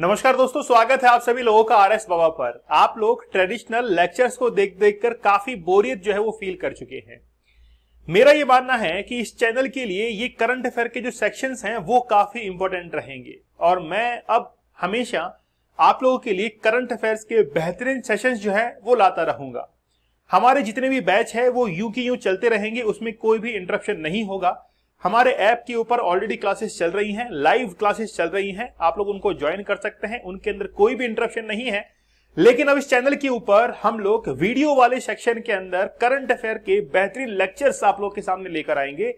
नमस्कार दोस्तों स्वागत है आप सभी लोगों का आर एस बाबा पर आप लोग ट्रेडिशनल लेक्चर्स को देख देख कर काफी बोरियत जो है वो फील कर चुके हैं मेरा ये मानना है कि इस चैनल के लिए ये करंट अफेयर के जो सेक्शंस हैं वो काफी इंपॉर्टेंट रहेंगे और मैं अब हमेशा आप लोगों के लिए करंट अफेयर्स के बेहतरीन सेशंस जो है वो लाता रहूंगा हमारे जितने भी बैच है वो यू की यू चलते रहेंगे उसमें कोई भी इंटरप्शन नहीं होगा हमारे ऐप के ऊपर ऑलरेडी क्लासेस चल रही हैं लाइव क्लासेस चल रही हैं आप लोग उनको ज्वाइन कर सकते हैं उनके अंदर कोई भी इंटरप्शन नहीं है लेकिन अब इस चैनल के ऊपर हम लोग वीडियो वाले सेक्शन के अंदर करंट अफेयर के बेहतरीन लेक्चर्स आप लोग के सामने लेकर आएंगे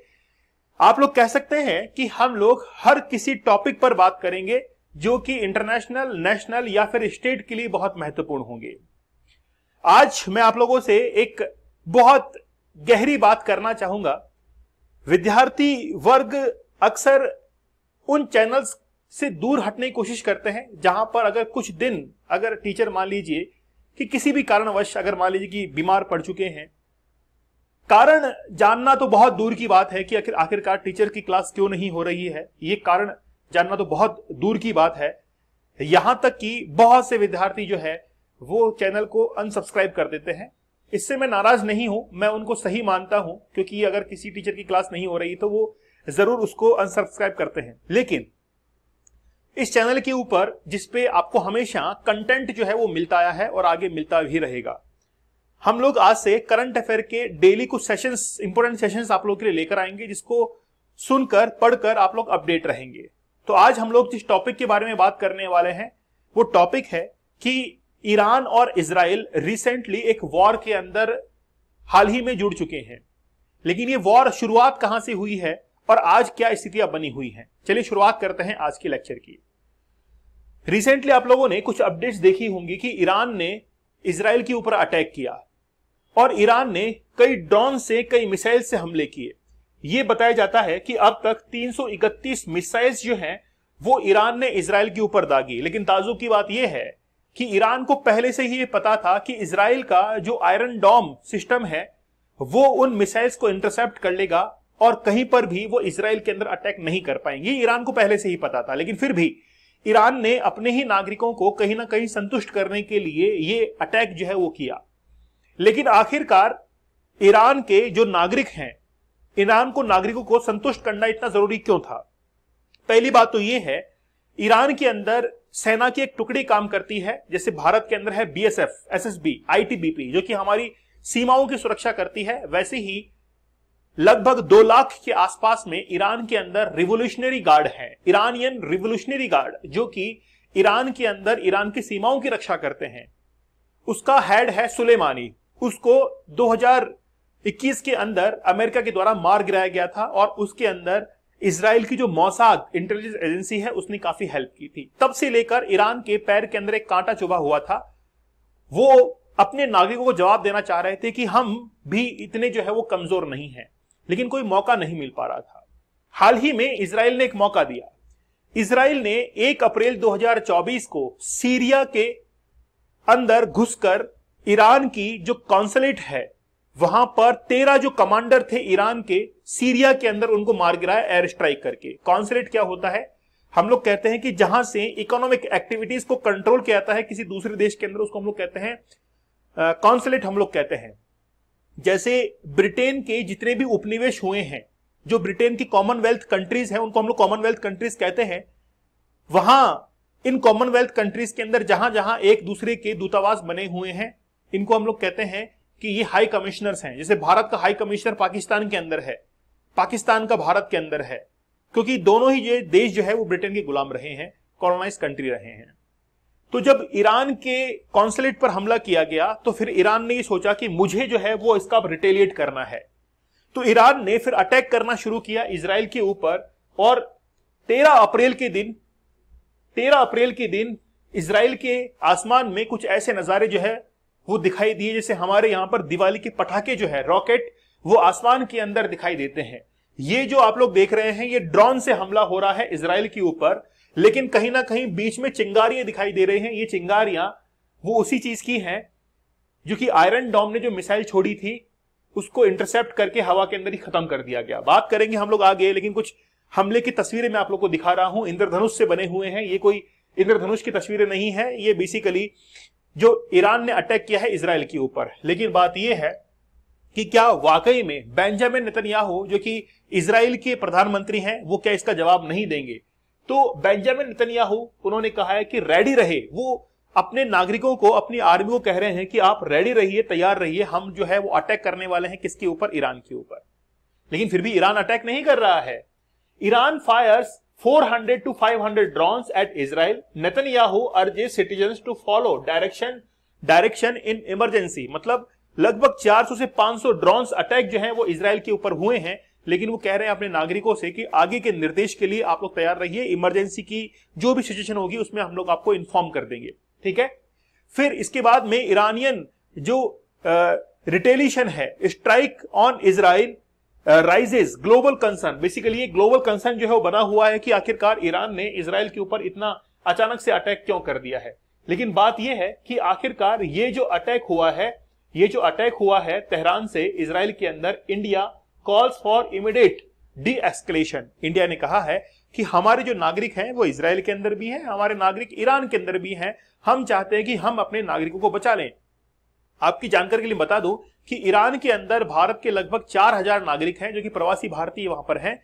आप लोग कह सकते हैं कि हम लोग हर किसी टॉपिक पर बात करेंगे जो कि इंटरनेशनल नेशनल या फिर स्टेट के लिए बहुत महत्वपूर्ण होंगे आज मैं आप लोगों से एक बहुत गहरी बात करना चाहूंगा विद्यार्थी वर्ग अक्सर उन चैनल्स से दूर हटने की कोशिश करते हैं जहां पर अगर कुछ दिन अगर टीचर मान लीजिए कि किसी भी कारणवश अगर मान लीजिए कि बीमार पड़ चुके हैं कारण जानना तो बहुत दूर की बात है कि आखिर आखिरकार टीचर की क्लास क्यों नहीं हो रही है ये कारण जानना तो बहुत दूर की बात है यहां तक कि बहुत से विद्यार्थी जो है वो चैनल को अनसब्सक्राइब कर देते हैं इससे मैं नाराज नहीं हूं मैं उनको सही मानता हूं क्योंकि अगर किसी टीचर की क्लास नहीं हो रही तो वो जरूर उसको अनसब्सक्राइब करते हैं लेकिन इस चैनल के ऊपर जिसपे आपको हमेशा कंटेंट जो है वो मिलता आया है और आगे मिलता भी रहेगा हम लोग आज से करंट अफेयर के डेली कुछ सेशंस इंपोर्टेंट सेशंस आप लोग के लिए लेकर आएंगे जिसको सुनकर पढ़कर आप लोग अपडेट रहेंगे तो आज हम लोग जिस टॉपिक के बारे में बात करने वाले हैं वो टॉपिक है कि ईरान और इसराइल रिसेंटली एक वॉर के अंदर हाल ही में जुड़ चुके हैं लेकिन ये वॉर शुरुआत कहां से हुई है और आज क्या स्थितियां बनी हुई हैं चलिए शुरुआत करते हैं आज के लेक्चर की रिसेंटली आप लोगों ने कुछ अपडेट्स देखी होंगी कि ईरान ने इसराइल के ऊपर अटैक किया और ईरान ने कई ड्रोन से कई मिसाइल से हमले किए ये बताया जाता है कि अब तक 331 मिसाइल्स जो हैं वो ईरान ने इसराइल के ऊपर दागी लेकिन ताजुब की बात यह है कि ईरान को पहले से ही ये पता था कि इसराइल का जो आयरन डॉम सिस्टम है वो उन मिसाइल्स को इंटरसेप्ट कर लेगा और कहीं पर भी वो इसराइल के अंदर अटैक नहीं कर पाएंगे ईरान को पहले से ही पता था लेकिन फिर भी ईरान ने अपने ही नागरिकों को कहीं ना कहीं संतुष्ट करने के लिए ये अटैक जो है वो किया लेकिन आखिरकार ईरान के जो नागरिक हैं ईरान को नागरिकों को संतुष्ट करना इतना जरूरी क्यों था पहली बात तो ये है ईरान के अंदर सेना की एक टुकड़ी काम करती है जैसे भारत के अंदर है बीएसएफ एसएसबी आईटीबीपी जो कि हमारी सीमाओं की सुरक्षा करती है वैसे ही लगभग दो लाख के आसपास में ईरान के अंदर रिवोल्यूशनरी गार्ड है ईरानियन रिवोल्यूशनरी गार्ड जो कि ईरान के अंदर ईरान की सीमाओं की रक्षा करते हैं उसका हेड है सुलेमानी उसको 2021 के अंदर अमेरिका के द्वारा मार गिराया गया था और उसके अंदर इसराइल की जो मौसाद इंटेलिजेंस एजेंसी है उसने काफी हेल्प की थी तब से लेकर ईरान के पैर के अंदर एक कांटा चुभा हुआ था वो अपने नागरिकों को जवाब देना चाह रहे थे कि हम भी इतने जो है वो कमजोर नहीं है लेकिन कोई मौका नहीं मिल पा रहा था हाल ही में इसराइल ने एक मौका दिया इसराइल ने 1 अप्रैल 2024 को सीरिया के अंदर घुसकर ईरान की जो कॉन्सुलेट है वहां पर तेरह जो कमांडर थे ईरान के सीरिया के अंदर उनको मार गिराया एयर स्ट्राइक करके कॉन्सुलेट क्या होता है हम लोग कहते हैं कि जहां से इकोनॉमिक एक्टिविटीज को कंट्रोल किया जाता है किसी दूसरे देश के अंदर उसको हम लोग कहते हैं कॉन्सुलेट हम लोग कहते हैं जैसे ब्रिटेन के जितने भी उपनिवेश हुए हैं जो ब्रिटेन की कॉमनवेल्थ कंट्रीज हैं उनको हम लोग कॉमनवेल्थ कंट्रीज कहते हैं वहां इन कॉमनवेल्थ कंट्रीज के अंदर जहां जहां एक दूसरे के दूतावास बने हुए हैं इनको हम लोग कहते हैं कि ये हाई कमिश्नर्स हैं जैसे भारत का हाई कमिश्नर पाकिस्तान के अंदर है पाकिस्तान का भारत के अंदर है क्योंकि दोनों ही ये देश जो है वो ब्रिटेन के गुलाम रहे हैं कॉलोनाइज कंट्री रहे हैं तो जब ईरान के कॉन्सुलेट पर हमला किया गया तो फिर ईरान ने ये सोचा कि मुझे जो है वो इसका रिटेलिएट करना है तो ईरान ने फिर अटैक करना शुरू किया इसराइल के ऊपर और 13 अप्रैल के दिन 13 अप्रैल के दिन इसराइल के आसमान में कुछ ऐसे नज़ारे जो है वो दिखाई दिए जैसे हमारे यहाँ पर दिवाली के पटाखे जो है रॉकेट वो आसमान के अंदर दिखाई देते हैं ये जो आप लोग देख रहे हैं ये ड्रोन से हमला हो रहा है इसराइल के ऊपर लेकिन कहीं ना कहीं बीच में चिंगारियां दिखाई दे रही हैं ये चिंगारियां वो उसी चीज की हैं जो कि आयरन डॉम ने जो मिसाइल छोड़ी थी उसको इंटरसेप्ट करके हवा के अंदर ही खत्म कर दिया गया बात करेंगे हम लोग आगे लेकिन कुछ हमले की तस्वीरें मैं आप लोग को दिखा रहा हूं इंद्रधनुष से बने हुए हैं ये कोई इंद्रधनुष की तस्वीरें नहीं है ये बेसिकली जो ईरान ने अटैक किया है इसराइल के ऊपर लेकिन बात यह है कि क्या वाकई में बेंजामिन नेतन्याहू जो कि इसराइल के प्रधानमंत्री हैं वो क्या इसका जवाब नहीं देंगे तो बेंजामिन नेतन्याहू उन्होंने कहा है कि रेडी रहे वो अपने नागरिकों को अपनी आर्मी को कह रहे हैं कि आप रेडी रहिए तैयार रहिए हम जो है वो अटैक करने वाले हैं किसके ऊपर ईरान के ऊपर लेकिन फिर भी ईरान अटैक नहीं कर रहा है Iran fires 400 to 500 drones at Israel. Netanyahu urges citizens to follow direction direction in emergency मतलब लगभग 400 से 500 ड्रोन्स अटैक जो है वो इसराइल के ऊपर हुए हैं लेकिन वो कह रहे हैं अपने नागरिकों से कि आगे के निर्देश के लिए आप लोग तैयार रहिए इमरजेंसी की जो भी सिचुएशन होगी उसमें हम लोग आपको इन्फॉर्म कर देंगे ठीक है फिर इसके बाद में ईरानियन जो रिटेलिशन है strike on Israel rises global concern basically ये ग्लोबल कंसर्न जो है वो बना हुआ है कि आखिरकार ईरान ने इसराइल के ऊपर इतना अचानक से अटैक क्यों कर दिया है लेकिन बात यह है कि आखिरकार ये जो अटैक हुआ है ये जो अटैक हुआ है तेहरान से इसराइल के अंदर India calls for immediate de escalation India ने कहा है कि हमारे जो नागरिक हैं वो इसराइल के अंदर भी हैं हमारे नागरिक ईरान के अंदर भी हैं हम चाहते हैं कि हम अपने नागरिकों को बचा लें आपकी जानकारी के लिए बता दूं कि ईरान के अंदर भारत के लगभग 4000 नागरिक हैं जो कि प्रवासी भारतीय वहां पर हैं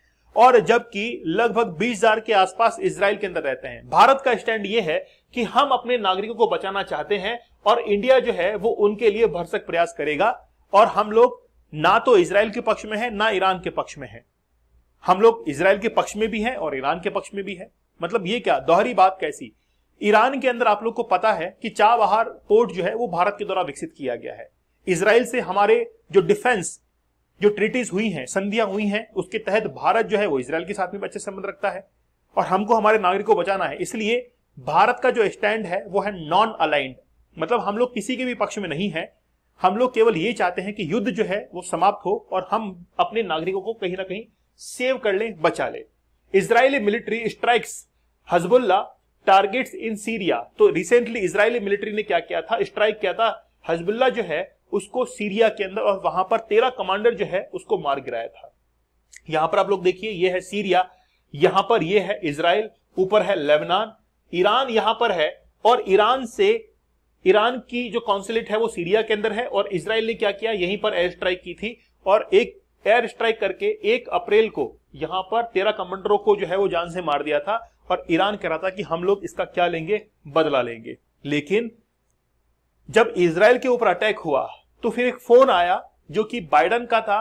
और जबकि लगभग 20000 के आसपास इसराइल के अंदर रहते हैं भारत का स्टैंड यह है कि हम अपने नागरिकों को बचाना चाहते हैं और इंडिया जो है वो उनके लिए भरसक प्रयास करेगा और हम लोग ना तो इसराइल के पक्ष में है ना ईरान के पक्ष में है हम लोग इसराइल के पक्ष में भी हैं और ईरान के पक्ष में भी है मतलब ये क्या दोहरी बात कैसी ईरान के अंदर आप लोग को पता है कि चाबहार पोर्ट जो है वो भारत के द्वारा विकसित किया गया है इसराइल से हमारे जो डिफेंस जो ट्रीटीज हुई हैं संधियां हुई हैं उसके तहत भारत जो है वो इसराइल के साथ में अच्छे संबंध रखता है और हमको हमारे नागरिक को बचाना है इसलिए भारत का जो स्टैंड है वो है नॉन अलाइंड मतलब हम लोग किसी के भी पक्ष में नहीं है हम लोग केवल ये चाहते हैं कि युद्ध जो है वो समाप्त हो और हम अपने नागरिकों को कहीं ना कहीं सेव कर लें बचा लें Israeli military strikes Hezbollah targets in Syria तो रिसेंटली इसराइली मिलिट्री ने क्या किया था स्ट्राइक किया था हजबुल्ला जो है उसको सीरिया के अंदर और वहां पर तेरा कमांडर जो है उसको मार गिराया था यहां पर आप लोग देखिए ये है सीरिया यहां पर ये है इसराइल ऊपर है लेबनान ईरान यहां पर है और ईरान से ईरान की जो कॉन्सुलेट है वो सीरिया के अंदर है और इसराइल ने क्या किया यहीं पर एयर स्ट्राइक की थी और एक एयर स्ट्राइक करके एक अप्रैल को यहां पर तेरह कमांडरों को जो है वो जान से मार दिया था और ईरान कह रहा था कि हम लोग इसका क्या लेंगे बदला लेंगे लेकिन जब इसराइल के ऊपर अटैक हुआ तो फिर एक फोन आया जो कि बाइडन का था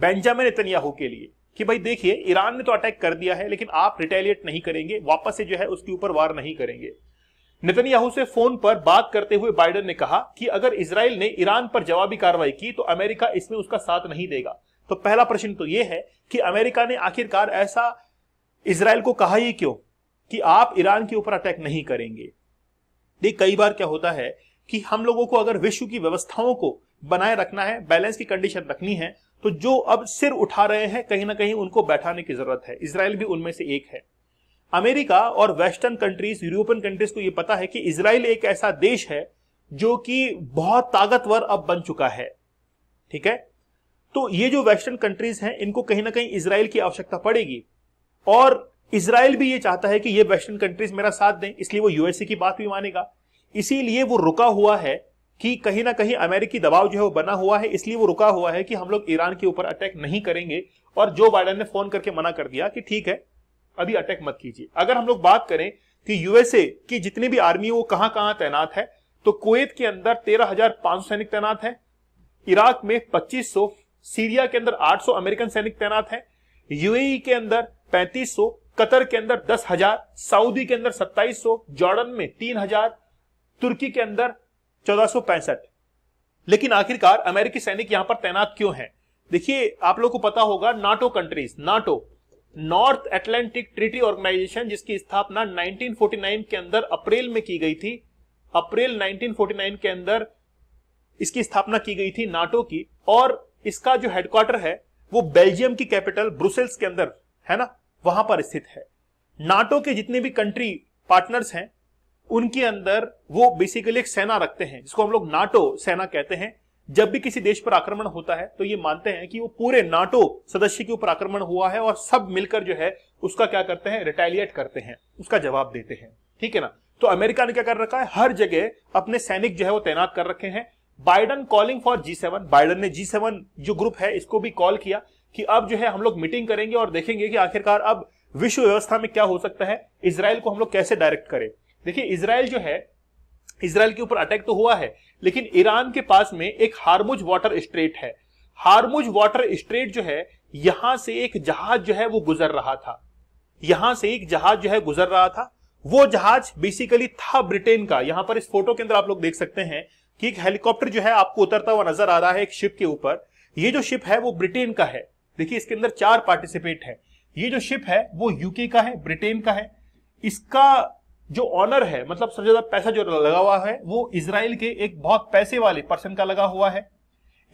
बेंजामिन इतनियाहू के लिए कि भाई देखिए ईरान ने तो अटैक कर दिया है लेकिन आप रिटेलिएट नहीं करेंगे वापस से जो है उसके ऊपर वार नहीं करेंगे नितनयाहू से फोन पर बात करते हुए बाइडन ने कहा कि अगर इसराइल ने ईरान पर जवाबी कार्रवाई की तो अमेरिका इसमें उसका साथ नहीं देगा तो पहला प्रश्न तो यह है कि अमेरिका ने आखिरकार ऐसा इसराइल को कहा ही क्यों कि आप ईरान के ऊपर अटैक नहीं करेंगे देख कई बार क्या होता है कि हम लोगों को अगर विश्व की व्यवस्थाओं को बनाए रखना है बैलेंस की कंडीशन रखनी है तो जो अब सिर उठा रहे हैं कहीं ना कहीं उनको बैठाने की जरूरत है इसराइल भी उनमें से एक है अमेरिका और वेस्टर्न कंट्रीज यूरोपियन कंट्रीज को यह पता है कि इसराइल एक ऐसा देश है जो कि बहुत ताकतवर अब बन चुका है ठीक है तो ये जो वेस्टर्न कंट्रीज हैं इनको कहीं ना कहीं इसराइल की आवश्यकता पड़ेगी और इसराइल भी ये चाहता है कि ये वेस्टर्न कंट्रीज मेरा साथ दें इसलिए वो यूएसए की बात भी मानेगा इसीलिए वो रुका हुआ है कि कहीं ना कहीं अमेरिकी दबाव जो है वो बना हुआ है इसलिए वो रुका हुआ है कि हम लोग ईरान के ऊपर अटैक नहीं करेंगे और जो बाइडन ने फोन करके मना कर दिया कि ठीक है अभी अटैक मत कीजिए अगर हम लोग बात करें कि यूएसए की जितनी भी आर्मी वो कहां कहां तैनात है तो कुवैत के अंदर 13,500 सैनिक तैनात है इराक में 2500 सीरिया के अंदर 800 अमेरिकन सैनिक तैनात है यूएई के अंदर 3500 कतर के अंदर 10,000 सऊदी के अंदर 2700 जॉर्डन में हजार तुर्की के अंदर चौदह लेकिन आखिरकार अमेरिकी सैनिक यहां पर तैनात क्यों है देखिए आप लोग को पता होगा NATO countries NATO North Atlantic Treaty Organisation जिसकी स्थापना 1949 के अंदर अप्रैल में की गई थी अप्रैल 1949 के अंदर इसकी स्थापना की गई थी नाटो की और इसका जो हेडक्वार्टर है वो बेल्जियम की कैपिटल ब्रुसेल्स के अंदर है ना वहां पर स्थित है नाटो के जितने भी कंट्री पार्टनर्स हैं उनके अंदर वो बेसिकली एक सेना रखते हैं जिसको हम लोग नाटो सेना कहते हैं जब भी किसी देश पर आक्रमण होता है तो ये मानते हैं कि वो पूरे नाटो सदस्य के ऊपर आक्रमण हुआ है और सब मिलकर जो है उसका क्या करते हैं रिटेलिएट करते हैं उसका जवाब देते हैं ठीक है ना तो अमेरिका ने क्या कर रखा है हर जगह अपने सैनिक जो है वो तैनात कर रखे हैं Biden calling for G seven Biden ने जी सेवन जो ग्रुप है इसको भी कॉल किया कि अब जो है हम लोग मीटिंग करेंगे और देखेंगे कि आखिरकार अब विश्व व्यवस्था में क्या हो सकता है इसराइल को हम लोग कैसे डायरेक्ट करें देखिए इसराइल जो है इसराइल के ऊपर अटैक तो हुआ है लेकिन ईरान के पास में एक हारमुज वाटर स्ट्रेट है हारमुज वाटर स्ट्रेट जो है यहां से एक जहाज जो है वो गुजर रहा था यहां से एक जहाज जो है गुजर रहा था वो जहाज बेसिकली था ब्रिटेन का यहां पर इस फोटो के अंदर आप लोग देख सकते हैं कि एक हेलीकॉप्टर जो है आपको उतरता हुआ नजर आ रहा है एक शिप के ऊपर ये जो शिप है वो ब्रिटेन का है देखिए इसके अंदर चार पार्टिसिपेट है ये जो शिप है वो यूके का है ब्रिटेन का है इसका जो ऑनर है मतलब सबसे ज्यादा पैसा जो लगा हुआ है वो इसराइल के एक बहुत पैसे वाले पर्सन का लगा हुआ है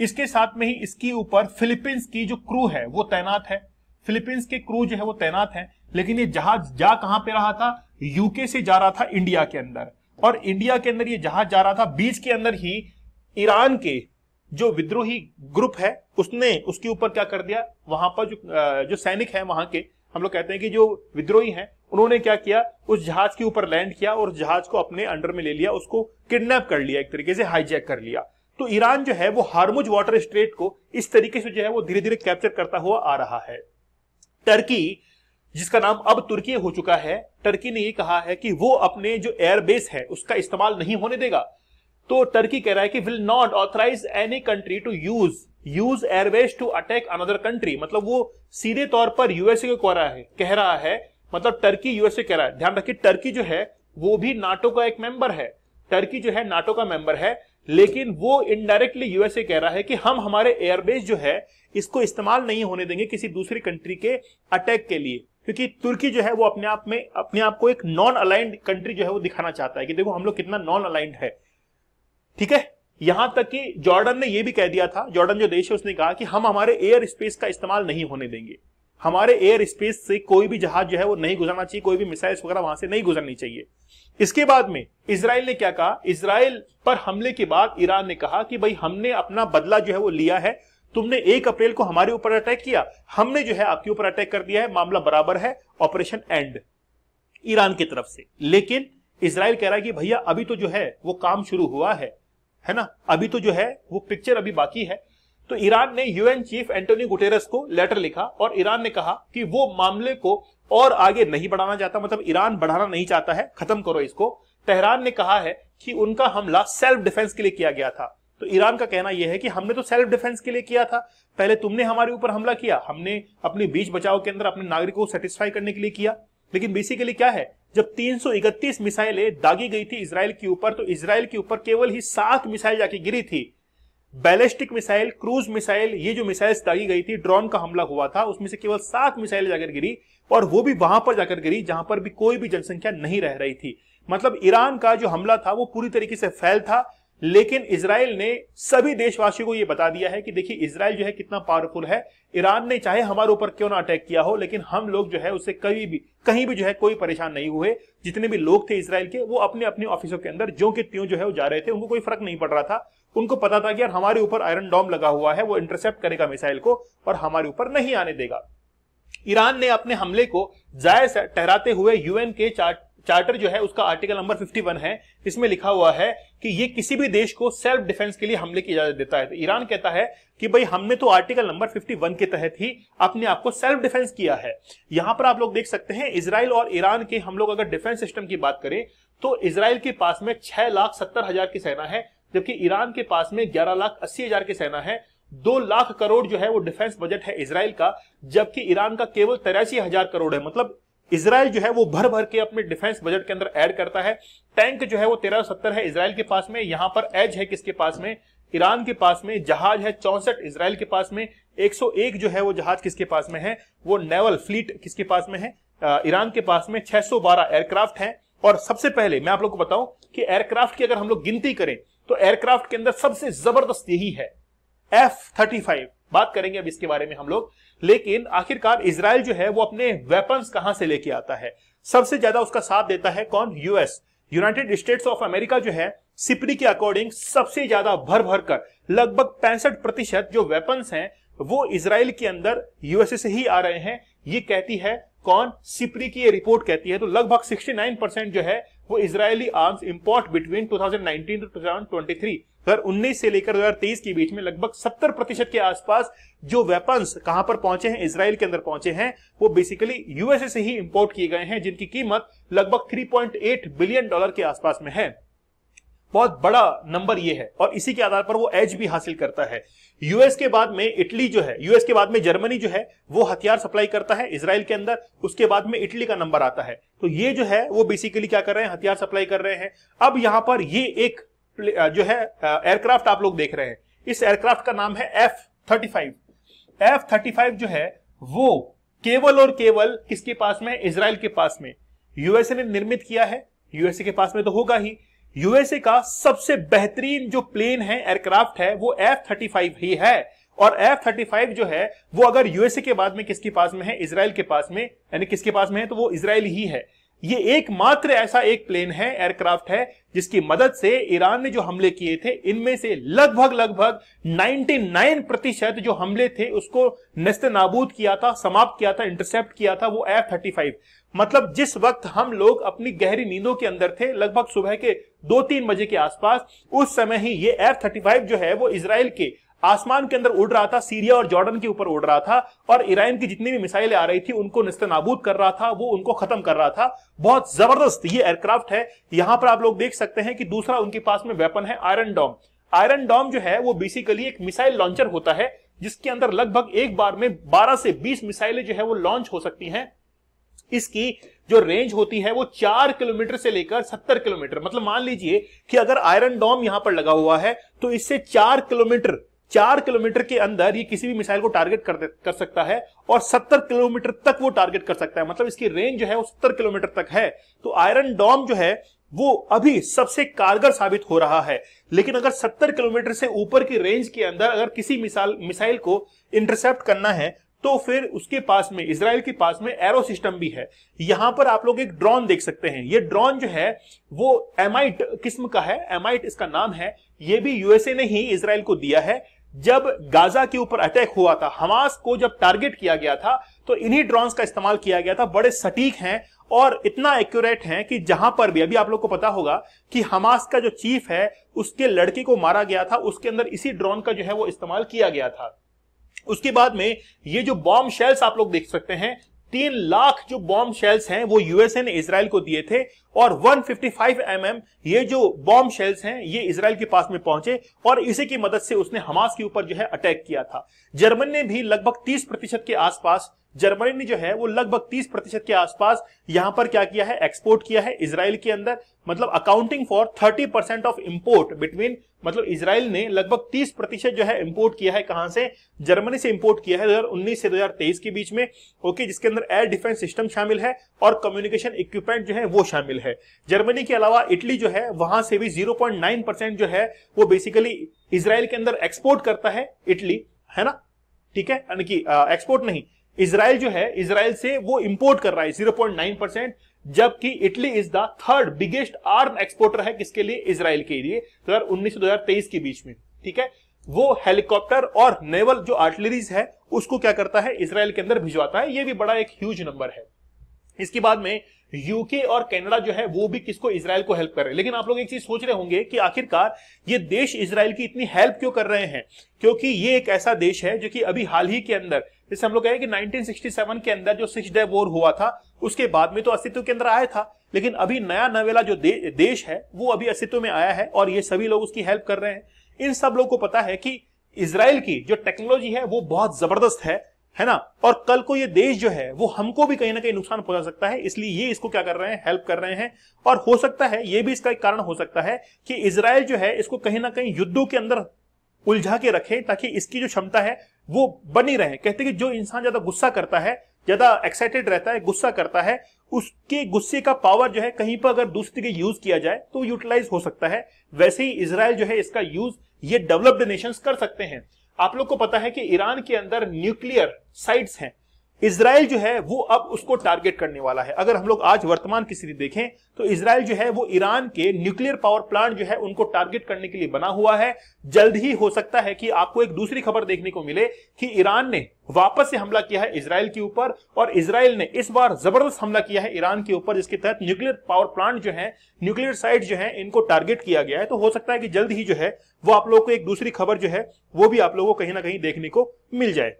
इसके साथ में ही इसके ऊपर फिलीपींस की जो क्रू है वो तैनात है फिलीपींस के क्रू जो है वो तैनात है लेकिन ये जहाज जा कहां पे रहा था यूके से जा रहा था इंडिया के अंदर और इंडिया के अंदर ये जहाज जा रहा था बीच के अंदर ही ईरान के जो विद्रोही ग्रुप है उसने उसके ऊपर क्या कर दिया वहां पर जो जो सैनिक है वहां के हम लोग कहते हैं कि जो विद्रोही हैं उन्होंने क्या किया उस जहाज के ऊपर लैंड किया और जहाज को अपने अंडर में ले लिया उसको किडनैप कर लिया एक तरीके से हाईजैक कर लिया तो ईरान जो है वो हारमुज वाटर स्ट्रेट को इस तरीके से जो है वो धीरे धीरे कैप्चर करता हुआ आ रहा है टर्की जिसका नाम अब तुर्की हो चुका है टर्की ने ये कहा है कि वो अपने जो एयरबेस है उसका इस्तेमाल नहीं होने देगा तो टर्की कह रहा है कि will not authorise any country to use use airways to attack another country मतलब वो सीधे तौर पर यूएसए को कह रहा है कह रहा है मतलब टर्की यूएसए कह रहा है ध्यान रखिए टर्की जो है वो भी नाटो का एक मेंबर है टर्की जो है नाटो का मेंबर है लेकिन वो इनडायरेक्टली यूएसए कह रहा है कि हम हमारे एयरबेस जो है इसको इस्तेमाल नहीं होने देंगे किसी दूसरी कंट्री के अटैक के लिए क्योंकि तुर्की जो है वो अपने आप में अपने आप को एक नॉन अलाइंड कंट्री जो है वो दिखाना चाहता है कि देखो हम लोग कितना नॉन अलाइंड है ठीक है यहां तक कि जॉर्डन ने यह भी कह दिया था जॉर्डन जो देश है उसने कहा कि हम हमारे एयर स्पेस का इस्तेमाल नहीं होने देंगे हमारे एयर स्पेस से कोई भी जहाज जो है वो नहीं गुजरना चाहिए कोई भी मिसाइल वगैरह वहां से नहीं गुजरनी चाहिए इसके बाद में इसराइल ने क्या कहा इसराइल पर हमले के बाद ईरान ने कहा कि भाई हमने अपना बदला जो है वो लिया है तुमने एक अप्रैल को हमारे ऊपर अटैक किया हमने जो है आपके ऊपर अटैक कर दिया है मामला बराबर है ऑपरेशन एंड ईरान की तरफ से लेकिन इसराइल कह रहा है कि भैया अभी तो जो है वो काम शुरू हुआ है है ना अभी तो जो है वो पिक्चर अभी बाकी है तो ईरान ने यूएन चीफ एंटोनी गुटेरस को लेटर लिखा और ईरान ने कहा कि वो मामले को और आगे नहीं बढ़ाना चाहता मतलब ईरान बढ़ाना नहीं चाहता है खत्म करो इसको तेहरान ने कहा है कि उनका हमला सेल्फ डिफेंस के लिए किया गया था तो ईरान का कहना यह है कि हमने तो सेल्फ डिफेंस के लिए किया था पहले तुमने हमारे ऊपर हमला किया हमने अपने बीच बचाव के अंदर अपने नागरिकों को सेटिस्फाई करने के लिए किया लेकिन बेसिकली क्या है जब 331 मिसाइलें दागी गई थी इसराइल के ऊपर तो इसराइल के ऊपर केवल ही सात मिसाइल जाके गिरी थी बैलिस्टिक मिसाइल क्रूज मिसाइल ये जो मिसाइल्स दागी गई थी ड्रोन का हमला हुआ था उसमें से केवल सात मिसाइल जाकर गिरी और वो भी वहां पर जाकर गिरी जहां पर भी कोई भी जनसंख्या नहीं रह रही थी मतलब ईरान का जो हमला था वो पूरी तरीके से फैल था लेकिन इसराइल ने सभी देशवासियों को यह बता दिया है कि देखिए इसराइल जो है कितना पावरफुल है ईरान ने चाहे हमारे ऊपर क्यों ना अटैक किया हो लेकिन हम लोग जो है उससे कभी भी कहीं भी जो है कोई परेशान नहीं हुए जितने भी लोग थे इसराइल के वो अपने अपने ऑफिसों के अंदर जो कि त्यों जो है वो जा रहे थे उनको कोई फर्क नहीं पड़ रहा था उनको पता था कि यार हमारे ऊपर आयरन डॉम लगा हुआ है वो इंटरसेप्ट करेगा मिसाइल को और हमारे ऊपर नहीं आने देगा ईरान ने अपने हमले को जायज ठहराते हुए यूएन के चार्ट चार्टर जो है उसका आर्टिकल नंबर 51 है इसमें लिखा हुआ है कि ये किसी भी देश को सेल्फ डिफेंस के लिए हमले की इजाजत देता है तो ईरान कहता है कि भाई हमने तो आर्टिकल नंबर 51 के तहत ही अपने आप को सेल्फ डिफेंस किया है यहां पर आप लोग देख सकते हैं इसराइल और ईरान के हम लोग अगर डिफेंस सिस्टम की बात करें तो इसराइल के पास में छह लाख सत्तर हजार की सेना है जबकि ईरान के पास में ग्यारह लाख अस्सी हजार की सेना है दो लाख करोड़ जो है वो डिफेंस बजट है इसराइल का जबकि ईरान का केवल तिरासी हजार करोड़ है मतलब इसराइल जो है वो भर भर के अपने डिफेंस बजट के अंदर ऐड करता है टैंक जो है वो तेरह सत्तर है इसराइल के पास में यहां पर एज है किसके पास में ईरान के पास में जहाज है चौसठ इसराइल के पास में 101 जो है वो जहाज किसके पास में है वो नेवल फ्लीट किसके पास में है ईरान के पास में 612 एयरक्राफ्ट हैं और सबसे पहले मैं आप लोग को बताऊं कि एयरक्राफ्ट की अगर हम लोग गिनती करें तो एयरक्राफ्ट के अंदर सबसे जबरदस्त यही है एफ थर्टी फाइव बात करेंगे अब इसके बारे में हम लोग लेकिन आखिरकार इसराइल जो है वो अपने वेपन्स कहां से लेके आता है सबसे ज्यादा उसका साथ देता है कौन US United States of America जो है सिपरी के अकॉर्डिंग सबसे ज्यादा भर भर कर लगभग पैंसठ प्रतिशत जो वेपन्स हैं वो इसराइल के अंदर यूएसए से ही आ रहे हैं ये कहती है कौन सिपरी की ये रिपोर्ट कहती है तो लगभग 69 परसेंट जो है वो Israeli arms import between 2019 to 2023 2019 से लेकर 2023 के बीच में लगभग 70 प्रतिशत के आसपास जो वेपन्स कहां पर पहुंचे हैं इसराइल के अंदर पहुंचे हैं वो बेसिकली यूएसए से ही इंपोर्ट किए गए हैं जिनकी कीमत लगभग 3.8 बिलियन डॉलर के आसपास में है बहुत बड़ा नंबर ये है और इसी के आधार पर वो एज भी हासिल करता है यूएस के बाद में इटली जो है यूएस के बाद में जर्मनी जो है वो हथियार सप्लाई करता है इसराइल के अंदर उसके बाद में इटली का नंबर आता है तो ये जो है वो बेसिकली क्या कर रहे हैं हथियार सप्लाई कर रहे हैं अब यहां पर ये एक जो है एयरक्राफ्ट आप लोग देख रहे हैं इस एयरक्राफ्ट का नाम है F thirty five F thirty five जो है वो केवल और केवल किसके पास में इसराइल के पास में यूएसए ने निर्मित किया है यूएसए के पास में तो होगा ही यूएसए का सबसे बेहतरीन जो प्लेन है एयरक्राफ्ट है वो एफ थर्टी फाइव ही है और एफ थर्टी फाइव जो है वो अगर यूएसए के बाद में किसके पास में है इसराइल के पास में यानी किसके पास में है तो वो इसराइल ही है ये एकमात्र ऐसा एक प्लेन है एयरक्राफ्ट है जिसकी मदद से ईरान ने जो हमले किए थे इनमें से लगभग लगभग 99 प्रतिशत जो हमले थे उसको नस्त नाबूद किया था समाप्त किया था इंटरसेप्ट किया था वो एफ थर्टी फाइव मतलब जिस वक्त हम लोग अपनी गहरी नींदों के अंदर थे लगभग सुबह के दो तीन बजे के आसपास उस समय ही ये एफ थर्टी फाइव जो है वो इसराइल के आसमान के अंदर उड़ रहा था सीरिया और जॉर्डन के ऊपर उड़ रहा था और ईरान की जितनी भी मिसाइलें आ रही थी उनको नस्तनाबूद कर रहा था वो उनको खत्म कर रहा था बहुत जबरदस्त ये एयरक्राफ्ट है यहां पर आप लोग देख सकते हैं कि दूसरा उनके पास में वेपन है आयरन डॉम आयरन डॉम जो है वो बेसिकली एक मिसाइल लॉन्चर होता है जिसके अंदर लगभग एक बार में बारह से बीस मिसाइलें जो है वो लॉन्च हो सकती है इसकी जो रेंज होती है वो चार किलोमीटर से लेकर सत्तर किलोमीटर मतलब मान लीजिए कि अगर आयरन डॉम यहां पर लगा हुआ है तो इससे चार किलोमीटर चार किलोमीटर के अंदर ये किसी भी मिसाइल को टारगेट कर, कर सकता है और सत्तर किलोमीटर तक वो टारगेट कर सकता है मतलब इसकी रेंज जो है वो सत्तर किलोमीटर तक है तो आयरन डॉम जो है वो अभी सबसे कारगर साबित हो रहा है लेकिन अगर 70 किलोमीटर से ऊपर की रेंज के अंदर अगर किसी मिसाइल मिसाइल को इंटरसेप्ट करना है तो फिर उसके पास में इसराइल के पास में एरो सिस्टम भी है यहां पर आप लोग एक ड्रोन देख सकते हैं ये ड्रोन जो है वो एमाइट किस्म का है एमाइट इसका नाम है ये भी यूएसए ने ही इसराइल को दिया है जब गाजा के ऊपर अटैक हुआ था हमास को जब टारगेट किया गया था तो इन्हीं ड्रोन का इस्तेमाल किया गया था बड़े सटीक हैं और इतना एक्यूरेट हैं कि जहां पर भी अभी आप लोग को पता होगा कि हमास का जो चीफ है उसके लड़के को मारा गया था उसके अंदर इसी ड्रोन का जो है वो इस्तेमाल किया गया था उसके बाद में ये जो बॉम्ब शेल्स आप लोग देख सकते हैं तीन लाख जो बॉम्ब शेल्स हैं वो यूएसए ने इसराइल को दिए थे और 155 mm ये जो बॉम्ब शेल्स हैं ये इसराइल के पास में पहुंचे और इसी की मदद से उसने हमास के ऊपर जो है अटैक किया था जर्मन ने भी लगभग 30 प्रतिशत के आसपास जर्मनी ने जो है वो लगभग 30 प्रतिशत के आसपास यहां पर क्या किया है एक्सपोर्ट किया है इसराइल के अंदर मतलब accounting for 30 percent of import between मतलब इसराइल ने लगभग 30 प्रतिशत जो है इंपोर्ट किया है कहां से जर्मनी से इंपोर्ट किया है 2019 से 2023 के बीच में ओके जिसके अंदर एयर डिफेंस सिस्टम शामिल है और कम्युनिकेशन इक्विपमेंट जो है वो शामिल है जर्मनी के अलावा इटली जो है वहां से भी जीरो परसेंट जो है वो बेसिकली इसराइल के अंदर एक्सपोर्ट करता है इटली है ना ठीक है यानी कि एक्सपोर्ट नहीं इसराइल जो है इसराइल से वो इंपोर्ट कर रहा है नाइन परसेंट जबकि Italy is the third biggest arm exporter है किसके लिए इसराइल के लिए दो तो हजार उन्नीस दो हजार तेईस के बीच में ठीक है वो हेलीकॉप्टर और नेवल जो आर्टिलरीज है उसको क्या करता है इसराइल के अंदर भिजवाता है ये भी बड़ा एक ह्यूज नंबर है इसके बाद में यूके और कनाडा जो है वो भी किसको इसराइल को हेल्प कर रहे हैं लेकिन आप लोग एक चीज सोच रहे होंगे कि आखिरकार ये देश इसराइल की इतनी हेल्प क्यों कर रहे हैं क्योंकि ये एक ऐसा देश है जो कि अभी हाल ही के अंदर जैसे हम लोग कहें कि 1967 के अंदर जो सिक्स डे वॉर हुआ था उसके बाद में तो अस्तित्व के अंदर आया था लेकिन अभी नया नवेला जो दे, देश है वो अभी अस्तित्व में आया है और ये सभी लोग उसकी हेल्प कर रहे हैं इन सब लोग को पता है कि इसराइल की जो टेक्नोलॉजी है वो बहुत जबरदस्त है है ना और कल को ये देश जो है वो हमको भी कहीं ना कहीं नुकसान पहुंचा सकता है इसलिए ये इसको क्या कर रहे हैं हेल्प कर रहे हैं और हो सकता है ये भी इसका एक कारण हो सकता है कि इसराइल जो है इसको कहीं ना कहीं युद्धों के अंदर उलझा के रखें ताकि इसकी जो क्षमता है वो बनी रहे कहते हैं कि जो इंसान ज्यादा गुस्सा करता है ज्यादा एक्साइटेड रहता है गुस्सा करता है उसके गुस्से का पावर जो है कहीं पर अगर दूसरे के यूज किया जाए तो यूटिलाइज हो सकता है वैसे ही इसराइल जो है इसका यूज ये डेवलप्ड नेशंस कर सकते हैं आप लोग को पता है कि ईरान के अंदर न्यूक्लियर साइट्स हैं इसराइल जो है वो अब उसको टारगेट करने वाला है अगर हम लोग आज वर्तमान की स्थिति देखें तो इसराइल जो है वो ईरान के न्यूक्लियर पावर प्लांट जो है उनको टारगेट करने के लिए बना हुआ है जल्द ही हो सकता है कि आपको एक दूसरी खबर देखने को मिले कि ईरान ने वापस से हमला किया है इसराइल के ऊपर और इसराइल ने इस बार जबरदस्त हमला किया है ईरान के ऊपर जिसके तहत न्यूक्लियर पावर प्लांट जो है न्यूक्लियर साइट जो है इनको टारगेट किया गया है तो हो सकता है कि जल्द ही जो है वो आप लोगों को एक दूसरी खबर जो है वो भी आप लोगों को कहीं ना कहीं देखने को मिल जाए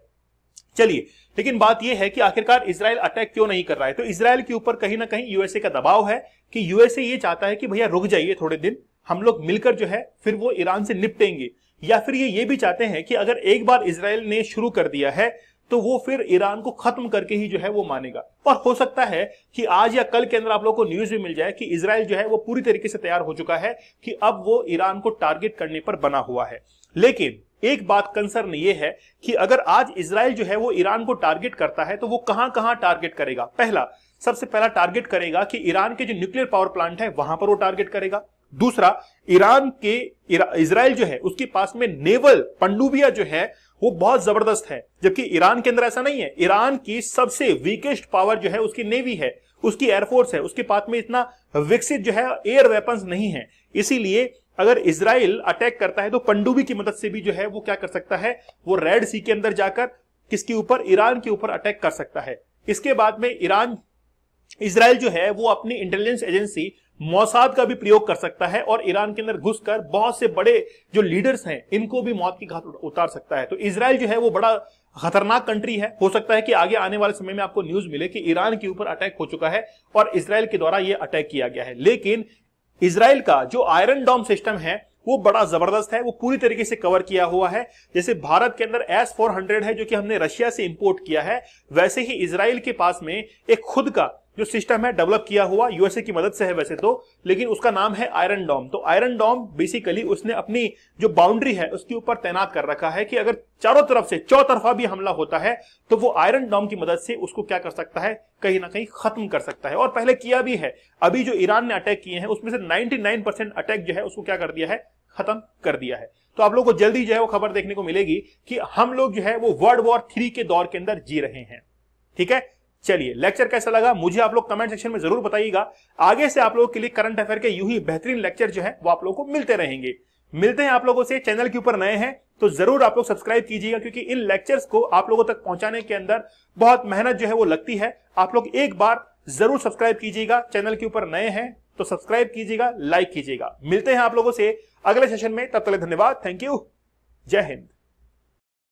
चलिए लेकिन बात यह है कि आखिरकार इसराइल अटैक क्यों नहीं कर रहा है तो इसराइल के ऊपर कहीं ना कहीं यूएसए का दबाव है कि यूएसए ये चाहता है कि भैया रुक जाइए थोड़े दिन हम लोग मिलकर जो है फिर वो ईरान से निपटेंगे या फिर ये ये भी चाहते हैं कि अगर एक बार इसराइल ने शुरू कर दिया है तो वो फिर ईरान को खत्म करके ही जो है वो मानेगा और हो सकता है कि आज या कल के अंदर आप लोगों को न्यूज भी मिल जाए कि इसराइल जो है वो पूरी तरीके से तैयार हो चुका है कि अब वो ईरान को टारगेट करने पर बना हुआ है लेकिन एक बात कंसर्न ये है कि अगर आज इसराइल जो है वो ईरान को टारगेट करता है तो वो कहां कहां टारगेट करेगा पहला सबसे पहला टारगेट करेगा कि ईरान के जो न्यूक्लियर पावर प्लांट है वहां पर वो टारगेट करेगा दूसरा ईरान के इसराइल जो है उसके पास में नेवल पंडुबिया जो है वो बहुत जबरदस्त है जबकि ईरान के अंदर ऐसा नहीं है ईरान की सबसे वीकेस्ट पावर जो है उसकी नेवी है उसकी एयरफोर्स है उसके पास में इतना विकसित जो है एयर वेपन्स नहीं है इसीलिए अगर इसराइल अटैक करता है तो पंडुबी की मदद से भी जो है वो क्या कर सकता है वो रेड सी के अंदर जाकर किसके ऊपर ईरान के ऊपर अटैक कर सकता है इसके बाद में ईरान इसराइल जो है वो अपनी इंटेलिजेंस एजेंसी मौसाद का भी प्रयोग कर सकता है और ईरान के अंदर घुसकर बहुत से बड़े जो लीडर्स हैं इनको भी मौत की घात उतार सकता है तो इसराइल जो है वो बड़ा खतरनाक कंट्री है हो सकता है कि आगे आने वाले समय में आपको न्यूज मिले कि ईरान के ऊपर अटैक हो चुका है और इसराइल के द्वारा ये अटैक किया गया है लेकिन इसराइल का जो आयरन डॉम सिस्टम है वो बड़ा जबरदस्त है वो पूरी तरीके से कवर किया हुआ है जैसे भारत के अंदर एस फोर है जो कि हमने रशिया से इंपोर्ट किया है वैसे ही इसराइल के पास में एक खुद का जो सिस्टम है डेवलप किया हुआ यूएसए की मदद से है वैसे तो लेकिन उसका नाम है आयरन डॉम तो आयरन डॉम बेसिकली उसने अपनी जो बाउंड्री है उसके ऊपर तैनात कर रखा है कि अगर चारों तरफ से चौतरफा भी हमला होता है तो वो आयरन डॉम की मदद से उसको क्या कर सकता है कहीं ना कहीं खत्म कर सकता है और पहले किया भी है अभी जो ईरान ने अटैक किए हैं उसमें से नाइनटी अटैक जो है उसको क्या कर दिया है खत्म कर दिया है तो आप लोग को जल्दी जो है वो खबर देखने को मिलेगी कि हम लोग जो है वो वर्ल्ड वॉर थ्री के दौर के अंदर जी रहे हैं ठीक है चलिए लेक्चर कैसा लगा मुझे आप लोग कमेंट सेक्शन में जरूर बताइएगा आगे से आप लोगों के लिए करंट अफेयर के यू ही बेहतरीन लेक्चर जो है वो आप लोगों को मिलते रहेंगे मिलते हैं आप लोगों से चैनल के ऊपर नए हैं तो जरूर आप लोग सब्सक्राइब कीजिएगा क्योंकि इन लेक्चर्स को आप लोगों तक पहुंचाने के अंदर बहुत मेहनत जो है वो लगती है आप लोग एक बार जरूर सब्सक्राइब कीजिएगा चैनल के ऊपर नए हैं तो सब्सक्राइब कीजिएगा लाइक कीजिएगा मिलते हैं आप लोगों से अगले सेशन में तब तक धन्यवाद थैंक यू जय हिंद